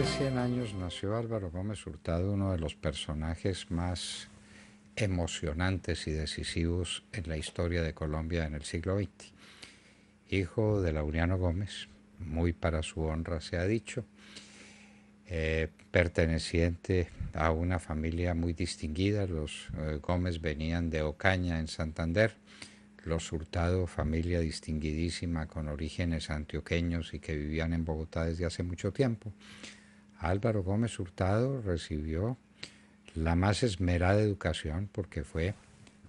Hace 100 años nació Álvaro Gómez Hurtado, uno de los personajes más emocionantes y decisivos en la historia de Colombia en el siglo XX. Hijo de Laureano Gómez, muy para su honra se ha dicho, eh, perteneciente a una familia muy distinguida. Los eh, Gómez venían de Ocaña, en Santander. Los Hurtado, familia distinguidísima con orígenes antioqueños y que vivían en Bogotá desde hace mucho tiempo. Álvaro Gómez Hurtado recibió la más esmerada educación porque fue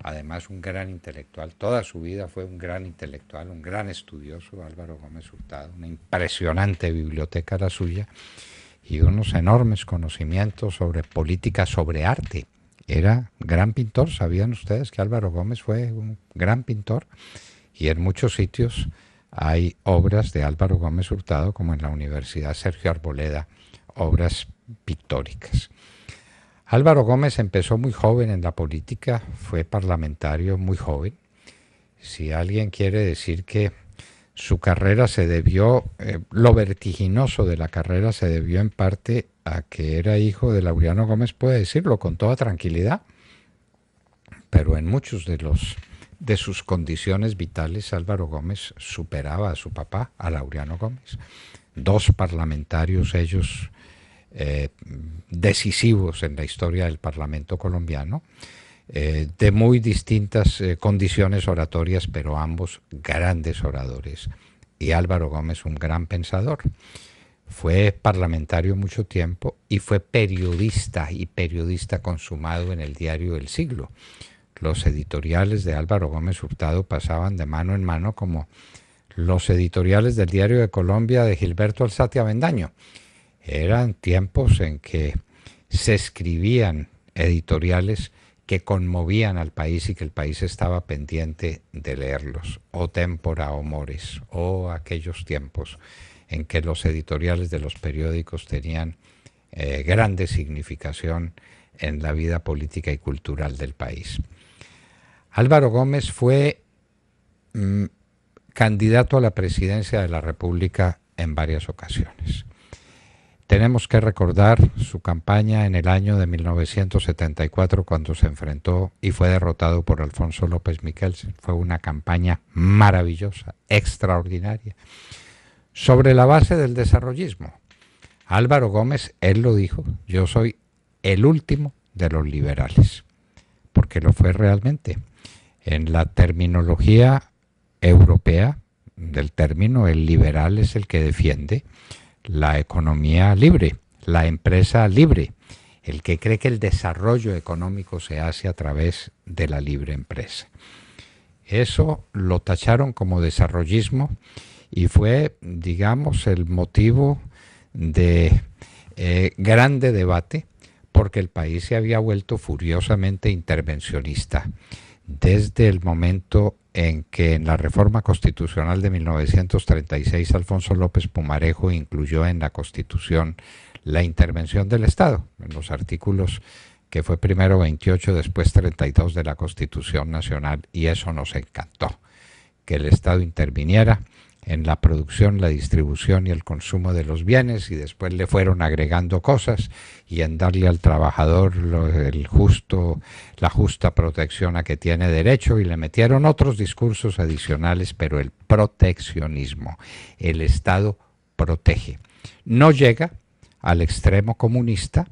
además un gran intelectual, toda su vida fue un gran intelectual, un gran estudioso, Álvaro Gómez Hurtado, una impresionante biblioteca la suya y unos enormes conocimientos sobre política, sobre arte. Era gran pintor, sabían ustedes que Álvaro Gómez fue un gran pintor y en muchos sitios hay obras de Álvaro Gómez Hurtado, como en la Universidad Sergio Arboleda obras pictóricas. Álvaro Gómez empezó muy joven en la política, fue parlamentario muy joven. Si alguien quiere decir que su carrera se debió, eh, lo vertiginoso de la carrera se debió en parte a que era hijo de Laureano Gómez, puede decirlo con toda tranquilidad, pero en muchos de los de sus condiciones vitales Álvaro Gómez superaba a su papá, a Laureano Gómez. Dos parlamentarios ellos eh, decisivos en la historia del Parlamento colombiano, eh, de muy distintas eh, condiciones oratorias, pero ambos grandes oradores. Y Álvaro Gómez, un gran pensador. Fue parlamentario mucho tiempo y fue periodista y periodista consumado en el diario El Siglo. Los editoriales de Álvaro Gómez Hurtado pasaban de mano en mano como los editoriales del Diario de Colombia de Gilberto Alzate Avendaño. Eran tiempos en que se escribían editoriales que conmovían al país y que el país estaba pendiente de leerlos. O tempora o mores, o aquellos tiempos en que los editoriales de los periódicos tenían eh, grande significación en la vida política y cultural del país. Álvaro Gómez fue mm, candidato a la presidencia de la República en varias ocasiones. Tenemos que recordar su campaña en el año de 1974 cuando se enfrentó y fue derrotado por Alfonso López Miquel. Fue una campaña maravillosa, extraordinaria, sobre la base del desarrollismo. Álvaro Gómez, él lo dijo, yo soy el último de los liberales, porque lo fue realmente. En la terminología europea del término, el liberal es el que defiende la economía libre, la empresa libre, el que cree que el desarrollo económico se hace a través de la libre empresa. Eso lo tacharon como desarrollismo y fue, digamos, el motivo de eh, grande debate porque el país se había vuelto furiosamente intervencionista desde el momento en que en la reforma constitucional de 1936 Alfonso López Pumarejo incluyó en la constitución la intervención del Estado, en los artículos que fue primero 28, después 32 de la Constitución Nacional, y eso nos encantó, que el Estado interviniera en la producción, la distribución y el consumo de los bienes y después le fueron agregando cosas y en darle al trabajador el justo, la justa protección a que tiene derecho y le metieron otros discursos adicionales, pero el proteccionismo, el Estado protege. No llega al extremo comunista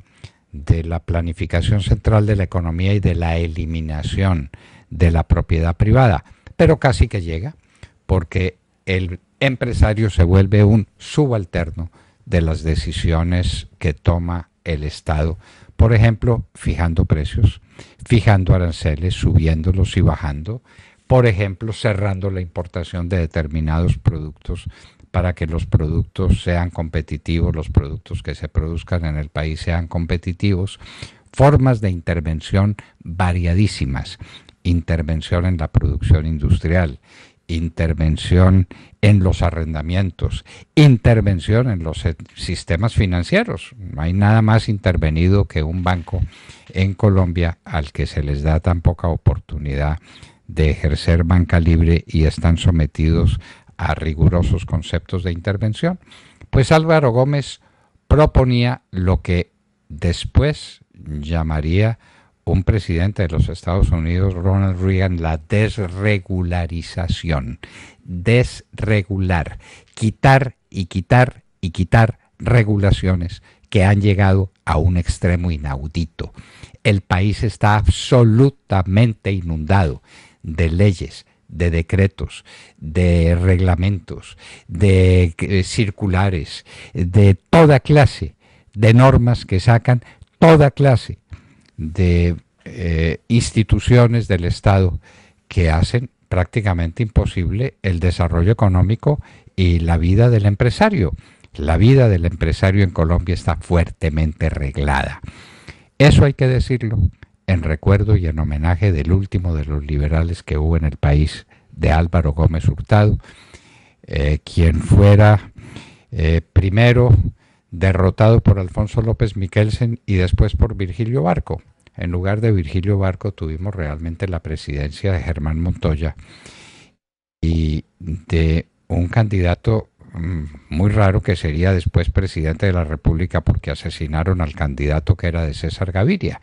de la planificación central de la economía y de la eliminación de la propiedad privada, pero casi que llega porque el empresario se vuelve un subalterno de las decisiones que toma el Estado. Por ejemplo, fijando precios, fijando aranceles, subiéndolos y bajando. Por ejemplo, cerrando la importación de determinados productos para que los productos sean competitivos, los productos que se produzcan en el país sean competitivos. Formas de intervención variadísimas. Intervención en la producción industrial, intervención en los arrendamientos, intervención en los e- sistemas financieros. No hay nada más intervenido que un banco en Colombia al que se les da tan poca oportunidad de ejercer banca libre y están sometidos a rigurosos conceptos de intervención. Pues Álvaro Gómez proponía lo que después llamaría un presidente de los Estados Unidos, Ronald Reagan, la desregularización. Desregular. Quitar y quitar y quitar regulaciones que han llegado a un extremo inaudito. El país está absolutamente inundado de leyes, de decretos, de reglamentos, de eh, circulares, de toda clase de normas que sacan toda clase de eh, instituciones del Estado que hacen prácticamente imposible el desarrollo económico y la vida del empresario. La vida del empresario en Colombia está fuertemente reglada. Eso hay que decirlo en recuerdo y en homenaje del último de los liberales que hubo en el país, de Álvaro Gómez Hurtado, eh, quien fuera eh, primero derrotado por Alfonso López Miquelsen y después por Virgilio Barco. En lugar de Virgilio Barco tuvimos realmente la presidencia de Germán Montoya y de un candidato mm, muy raro que sería después presidente de la República porque asesinaron al candidato que era de César Gaviria.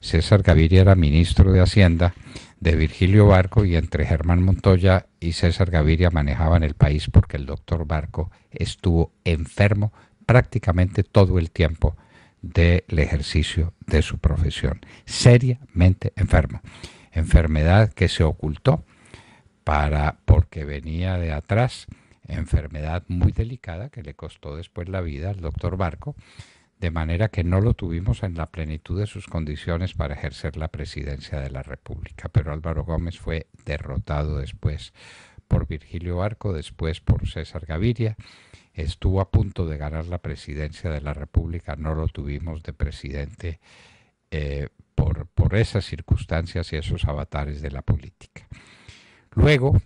César Gaviria era ministro de Hacienda de Virgilio Barco y entre Germán Montoya y César Gaviria manejaban el país porque el doctor Barco estuvo enfermo prácticamente todo el tiempo del ejercicio de su profesión. Seriamente enfermo. Enfermedad que se ocultó para, porque venía de atrás. Enfermedad muy delicada que le costó después la vida al doctor Barco, de manera que no lo tuvimos en la plenitud de sus condiciones para ejercer la presidencia de la República. Pero Álvaro Gómez fue derrotado después por Virgilio Barco, después por César Gaviria. Estuvo a punto de ganar la presidencia de la República, no lo tuvimos de presidente eh, por, por esas circunstancias y esos avatares de la política. Luego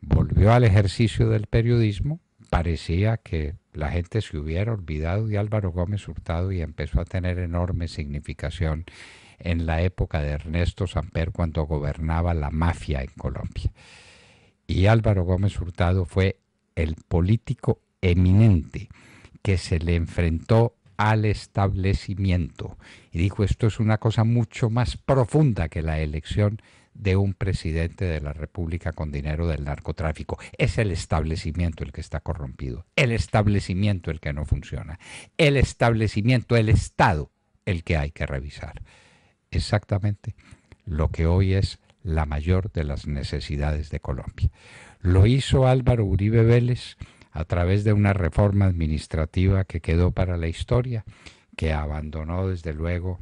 volvió al ejercicio del periodismo, parecía que la gente se hubiera olvidado de Álvaro Gómez Hurtado y empezó a tener enorme significación en la época de Ernesto Samper cuando gobernaba la mafia en Colombia y Álvaro Gómez Hurtado fue el político eminente que se le enfrentó al establecimiento y dijo esto es una cosa mucho más profunda que la elección de un presidente de la República con dinero del narcotráfico. Es el establecimiento el que está corrompido, el establecimiento el que no funciona, el establecimiento, el Estado el que hay que revisar. Exactamente lo que hoy es la mayor de las necesidades de Colombia. Lo hizo Álvaro Uribe Vélez a través de una reforma administrativa que quedó para la historia, que abandonó desde luego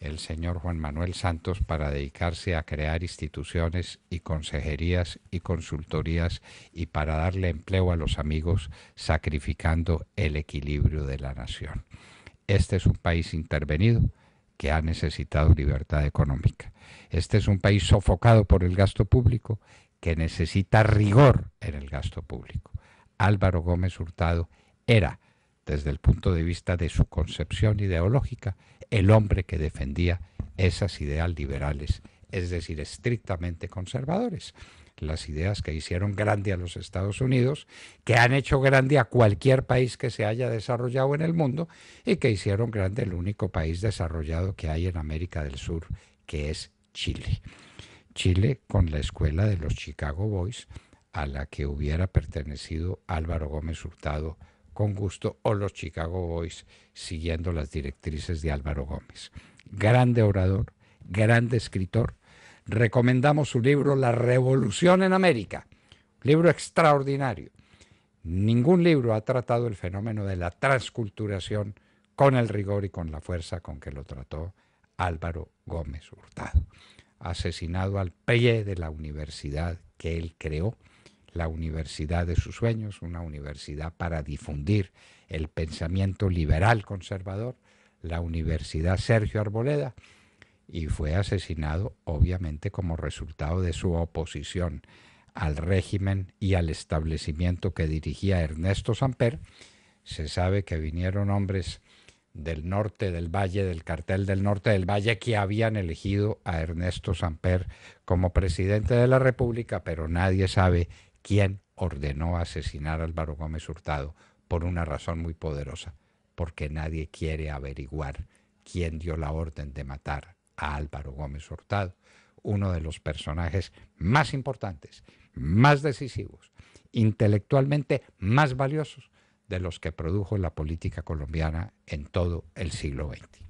el señor Juan Manuel Santos para dedicarse a crear instituciones y consejerías y consultorías y para darle empleo a los amigos sacrificando el equilibrio de la nación. Este es un país intervenido que ha necesitado libertad económica. Este es un país sofocado por el gasto público que necesita rigor en el gasto público. Álvaro Gómez Hurtado era, desde el punto de vista de su concepción ideológica, el hombre que defendía esas ideas liberales, es decir, estrictamente conservadores las ideas que hicieron grande a los Estados Unidos, que han hecho grande a cualquier país que se haya desarrollado en el mundo y que hicieron grande el único país desarrollado que hay en América del Sur, que es Chile. Chile con la escuela de los Chicago Boys, a la que hubiera pertenecido Álvaro Gómez Hurtado con gusto, o los Chicago Boys siguiendo las directrices de Álvaro Gómez. Grande orador, grande escritor, recomendamos su libro La Revolución en América, libro extraordinario. Ningún libro ha tratado el fenómeno de la transculturación con el rigor y con la fuerza con que lo trató Álvaro Gómez Hurtado, asesinado al pie de la universidad que él creó, la universidad de sus sueños, una universidad para difundir el pensamiento liberal conservador, la Universidad Sergio Arboleda, y fue asesinado obviamente como resultado de su oposición al régimen y al establecimiento que dirigía Ernesto Samper. Se sabe que vinieron hombres del norte del valle, del cartel del norte del valle, que habían elegido a Ernesto Samper como presidente de la República, pero nadie sabe quién ordenó asesinar a Álvaro Gómez Hurtado por una razón muy poderosa, porque nadie quiere averiguar quién dio la orden de matar a Álvaro Gómez Hurtado, uno de los personajes más importantes, más decisivos, intelectualmente más valiosos de los que produjo la política colombiana en todo el siglo XX.